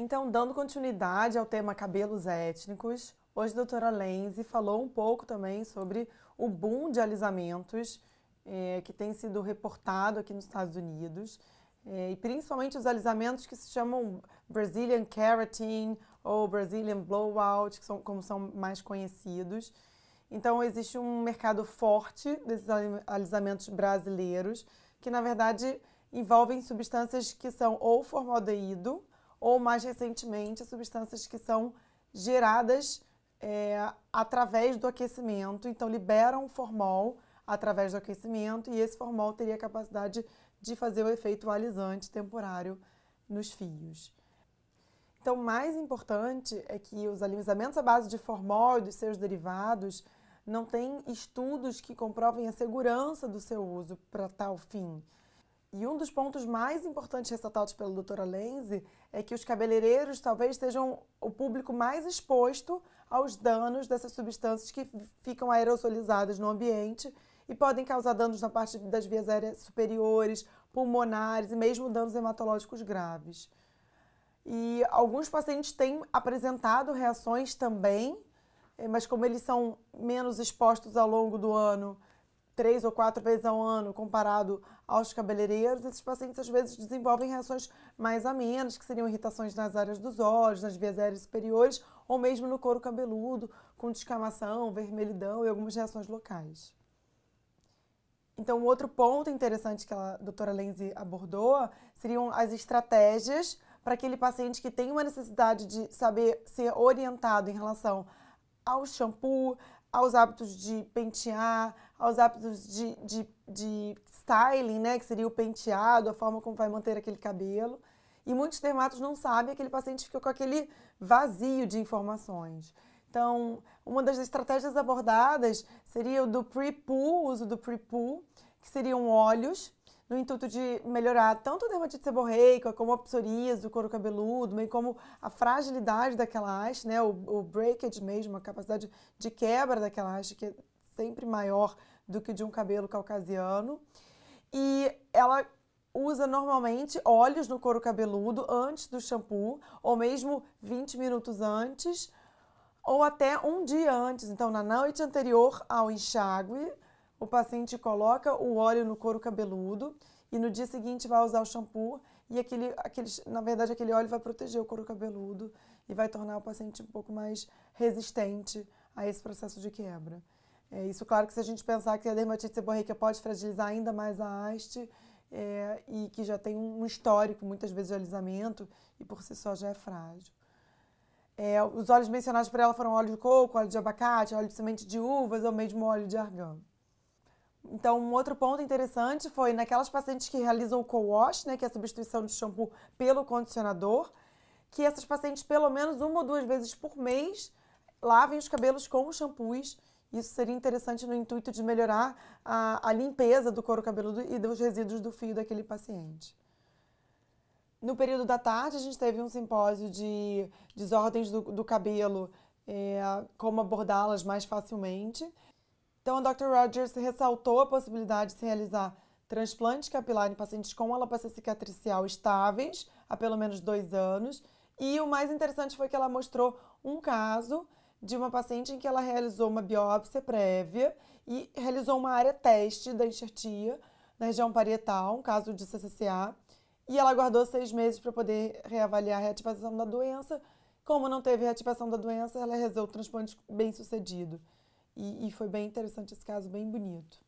Então, dando continuidade ao tema cabelos étnicos, hoje a doutora Lenzi falou um pouco também sobre o boom de alisamentos é, que tem sido reportado aqui nos Estados Unidos, é, e principalmente os alisamentos que se chamam Brazilian Keratin ou Brazilian Blowout, que são, como são mais conhecidos. Então, existe um mercado forte desses alisamentos brasileiros, que na verdade envolvem substâncias que são ou formaldeído, ou mais recentemente substâncias que são geradas é, através do aquecimento, então liberam formol através do aquecimento e esse formol teria a capacidade de fazer o efeito alisante temporário nos fios. Então, mais importante é que os alisamentos à base de formol e dos seus derivados não têm estudos que comprovem a segurança do seu uso para tal fim. E um dos pontos mais importantes ressaltados pela doutora Lenze é que os cabeleireiros talvez sejam o público mais exposto aos danos dessas substâncias que ficam aerosolizadas no ambiente e podem causar danos na parte das vias aéreas superiores, pulmonares e mesmo danos hematológicos graves. E alguns pacientes têm apresentado reações também, eh, mas como eles são menos expostos ao longo do ano, três ou quatro vezes ao ano comparado aos cabeleireiros, esses pacientes às vezes desenvolvem reações mais amenas, que seriam irritações nas áreas dos olhos, nas vias aéreas superiores ou mesmo no couro cabeludo, com descamação, vermelhidão e algumas reações locais. Então, outro ponto interessante que a doutora Lenzi abordou seriam as estratégias para aquele paciente que tem uma necessidade de saber ser orientado em relação ao shampoo, aos hábitos de pentear, aos hábitos de, de, de styling, né, que seria o penteado, a forma como vai manter aquele cabelo. E muitos dermatos não sabem, aquele paciente fica com aquele vazio de informações. Então, uma das estratégias abordadas seria o do pre-poo, uso do pre-poo, que seriam óleos, no intuito de melhorar tanto a dermatite seborreica, como a psoríase, o couro cabeludo, bem como a fragilidade daquela haste, né, o, o breakage mesmo, a capacidade de quebra daquela haste que é sempre maior do que o de um cabelo caucasiano. E ela usa normalmente óleos no couro cabeludo antes do shampoo, ou mesmo 20 minutos antes, ou até um dia antes. Então, na noite anterior ao enxágue, o paciente coloca o óleo no couro cabeludo e no dia seguinte vai usar o shampoo e aquele, aquele, na verdade, aquele óleo vai proteger o couro cabeludo e vai tornar o paciente um pouco mais resistente a esse processo de quebra. É, isso, claro, que se a gente pensar que a dermatite seborreica pode fragilizar ainda mais a haste é, e que já tem um histórico, muitas vezes, de alisamento e por si só já é frágil. É, os óleos mencionados para ela foram óleo de coco, óleo de abacate, óleo de semente de uvas ou mesmo óleo de argan. Então, um outro ponto interessante foi naquelas pacientes que realizam o co-wash, né, que é a substituição do shampoo pelo condicionador, que essas pacientes, pelo menos uma ou duas vezes por mês, lavem os cabelos com shampoos isso seria interessante no intuito de melhorar a, a limpeza do couro cabeludo e dos resíduos do fio daquele paciente. No período da tarde, a gente teve um simpósio de desordens do, do cabelo, é, como abordá-las mais facilmente. Então, a Dr. Rogers ressaltou a possibilidade de se realizar transplante capilar em pacientes com alopecia cicatricial estáveis há pelo menos dois anos. E o mais interessante foi que ela mostrou um caso de uma paciente em que ela realizou uma biópsia prévia e realizou uma área teste da enxertia na região parietal, um caso de CCCA, e ela aguardou seis meses para poder reavaliar a reativação da doença. Como não teve reativação da doença, ela realizou o transplante bem sucedido. E, e foi bem interessante esse caso, bem bonito.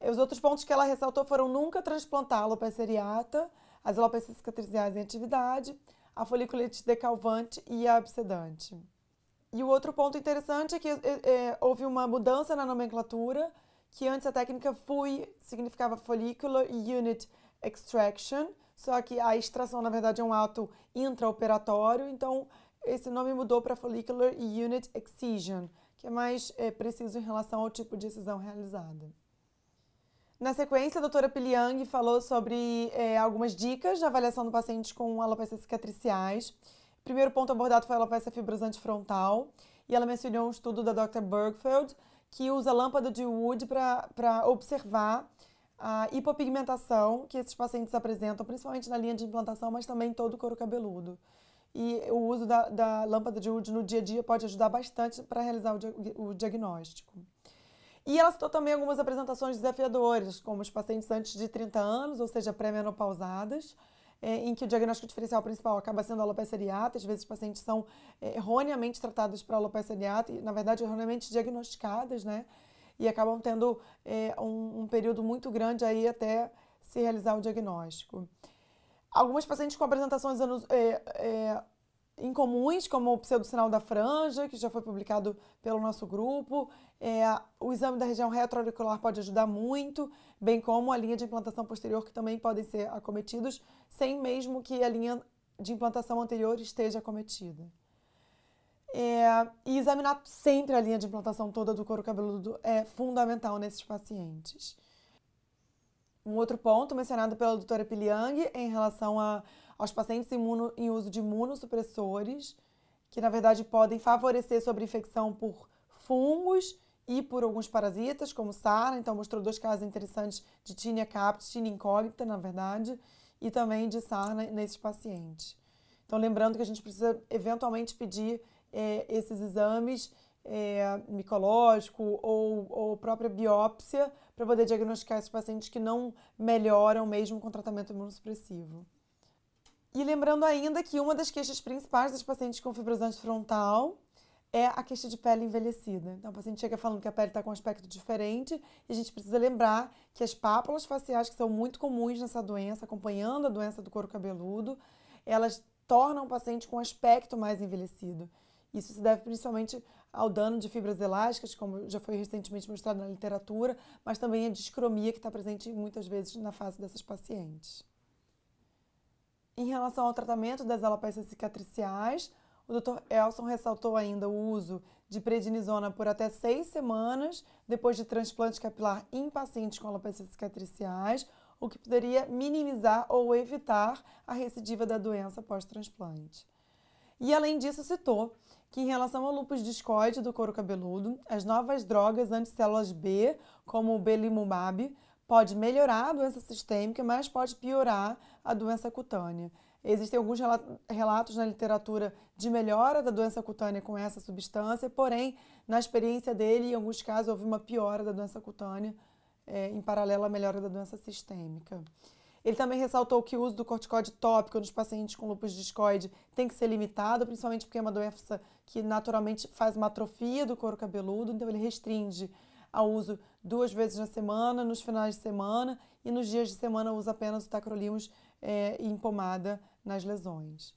Os outros pontos que ela ressaltou foram nunca transplantar a alopecia areata, as alopecias cicatriciais em atividade, a foliculite decalvante e a abscedante. E o outro ponto interessante é que é, é, houve uma mudança na nomenclatura, que antes a técnica FUI significava Follicular Unit Extraction, só que a extração, na verdade, é um ato intraoperatório, então esse nome mudou para Follicular Unit Excision, que é mais é, preciso em relação ao tipo de excisão realizada. Na sequência, a doutora Piliang falou sobre é, algumas dicas de avaliação do paciente com alopecias cicatriciais primeiro ponto abordado foi a alopecia fibrosante frontal, e ela mencionou um estudo da Dr. Bergfeld, que usa lâmpada de Wood para observar a hipopigmentação que esses pacientes apresentam, principalmente na linha de implantação, mas também todo o couro cabeludo. E o uso da, da lâmpada de Wood no dia a dia pode ajudar bastante para realizar o, dia, o diagnóstico. E ela citou também algumas apresentações desafiadoras, como os pacientes antes de 30 anos, ou seja, pré-menopausadas, é, em que o diagnóstico diferencial principal acaba sendo a alopecia areata. Às vezes, pacientes são é, erroneamente tratados para alopecia areata e, na verdade, erroneamente diagnosticadas, né? E acabam tendo é, um, um período muito grande aí até se realizar o diagnóstico. Algumas pacientes com apresentações é, é, incomuns, como o pseudo-sinal da franja, que já foi publicado pelo nosso grupo. É, o exame da região retroauricular pode ajudar muito, bem como a linha de implantação posterior, que também podem ser acometidos, sem mesmo que a linha de implantação anterior esteja acometida. É, e examinar sempre a linha de implantação toda do couro cabeludo é fundamental nesses pacientes. Um outro ponto mencionado pela doutora Piliang em relação a aos pacientes imuno, em uso de imunossupressores, que na verdade podem favorecer sobre infecção por fungos e por alguns parasitas, como SARA. Então, mostrou dois casos interessantes de tinea captis, tinea incógnita, na verdade, e também de SARA nesses pacientes. Então, lembrando que a gente precisa eventualmente pedir é, esses exames é, micológico ou, ou própria biópsia para poder diagnosticar esses pacientes que não melhoram mesmo com tratamento imunossupressivo. E lembrando ainda que uma das queixas principais das pacientes com fibrosante frontal é a queixa de pele envelhecida. Então, o paciente chega falando que a pele está com um aspecto diferente e a gente precisa lembrar que as pápulas faciais, que são muito comuns nessa doença, acompanhando a doença do couro cabeludo, elas tornam o paciente com um aspecto mais envelhecido. Isso se deve principalmente ao dano de fibras elásticas, como já foi recentemente mostrado na literatura, mas também a discromia que está presente muitas vezes na face dessas pacientes. Em relação ao tratamento das alopecias cicatriciais, o Dr. Elson ressaltou ainda o uso de prednisona por até seis semanas depois de transplante capilar em pacientes com alopecias cicatriciais, o que poderia minimizar ou evitar a recidiva da doença pós-transplante. E além disso, citou que em relação ao lupus discoide do couro cabeludo, as novas drogas anticélulas B, como o belimumab, pode melhorar a doença sistêmica, mas pode piorar a doença cutânea. Existem alguns relatos na literatura de melhora da doença cutânea com essa substância, porém, na experiência dele, em alguns casos, houve uma piora da doença cutânea é, em paralelo à melhora da doença sistêmica. Ele também ressaltou que o uso do corticóide tópico nos pacientes com lúpus discoide tem que ser limitado, principalmente porque é uma doença que naturalmente faz uma atrofia do couro cabeludo, então ele restringe ao uso duas vezes na semana, nos finais de semana e nos dias de semana usa apenas o tacrolimus é, em pomada nas lesões.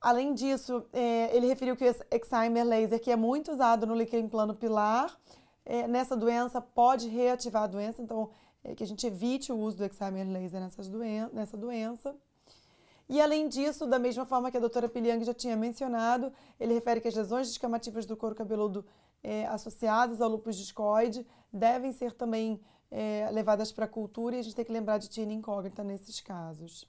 Além disso, é, ele referiu que o Excimer laser, que é muito usado no líquido em plano pilar, é, nessa doença pode reativar a doença, então é, que a gente evite o uso do Excimer laser nessas doen nessa doença. E além disso, da mesma forma que a doutora Piliang já tinha mencionado, ele refere que as lesões descamativas do couro cabeludo é, associadas ao lúpus discoide devem ser também é, levadas para a cultura e a gente tem que lembrar de tina incógnita nesses casos.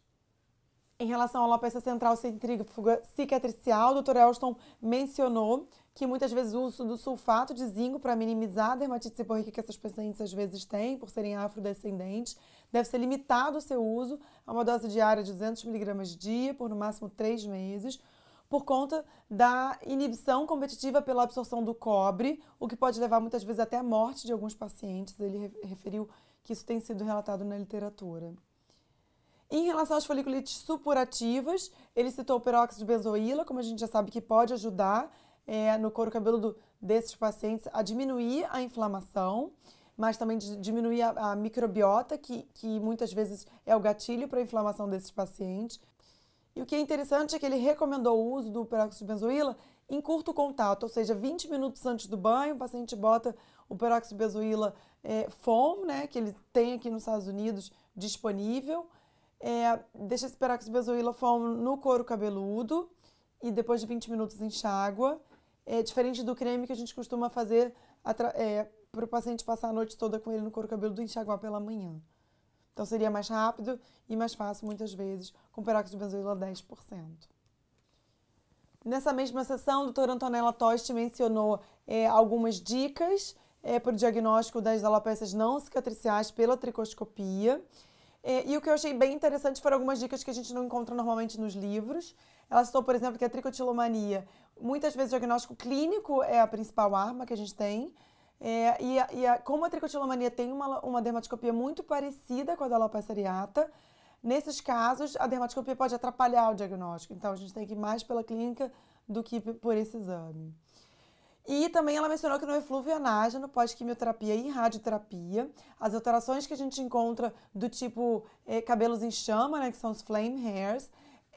Em relação à alopecia central centrífuga cicatricial, o Dr. Elston mencionou que muitas vezes o uso do sulfato de zinco para minimizar a dermatite seborreica que essas pacientes às vezes têm, por serem afrodescendentes, deve ser limitado o seu uso a uma dose diária de 200 miligramas dia por no máximo 3 meses, por conta da inibição competitiva pela absorção do cobre, o que pode levar muitas vezes até a morte de alguns pacientes. Ele referiu que isso tem sido relatado na literatura. Em relação às foliculites supurativas, ele citou o peróxido de benzoíla, como a gente já sabe que pode ajudar é, no couro cabeludo desses pacientes a diminuir a inflamação, mas também diminuir a, a microbiota, que, que muitas vezes é o gatilho para a inflamação desses pacientes. E o que é interessante é que ele recomendou o uso do peróxido de benzoíla em curto contato, ou seja, 20 minutos antes do banho, o paciente bota o peróxido de benzoíla é, né, que ele tem aqui nos Estados Unidos disponível, é, deixa esse peróxido de benzoíla foam no couro cabeludo e depois de 20 minutos enxágua, é diferente do creme que a gente costuma fazer para é, o paciente passar a noite toda com ele no couro cabeludo e enxaguar pela manhã. Então seria mais rápido e mais fácil, muitas vezes, com peróxido de benzoilo a 10%. Nessa mesma sessão, a doutora Antonella Tosti mencionou é, algumas dicas é, para o diagnóstico das alopecias não cicatriciais pela tricoscopia. É, e o que eu achei bem interessante foram algumas dicas que a gente não encontra normalmente nos livros. Ela citou, por exemplo, que a tricotilomania, muitas vezes o diagnóstico clínico é a principal arma que a gente tem, é, e, a, e a, como a tricotilomania tem uma, uma dermatoscopia muito parecida com a da alopecia areata, nesses casos a dermatoscopia pode atrapalhar o diagnóstico. Então a gente tem que ir mais pela clínica do que por esse exame. E também ela mencionou que no eflúvio anágeno, pós-quimioterapia e radioterapia, as alterações que a gente encontra do tipo é, cabelos em chama, né, que são os flame hairs,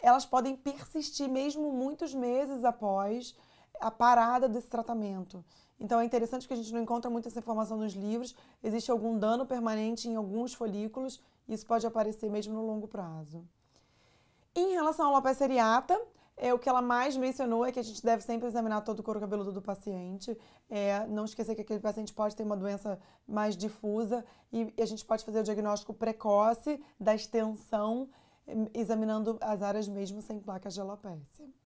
elas podem persistir mesmo muitos meses após a parada desse tratamento. Então é interessante que a gente não encontra muito essa informação nos livros. Existe algum dano permanente em alguns folículos e isso pode aparecer mesmo no longo prazo. Em relação à alopecia areata, é, o que ela mais mencionou é que a gente deve sempre examinar todo o couro cabeludo do paciente. É, não esquecer que aquele paciente pode ter uma doença mais difusa e, e a gente pode fazer o diagnóstico precoce da extensão, é, examinando as áreas mesmo sem placas de alopecia.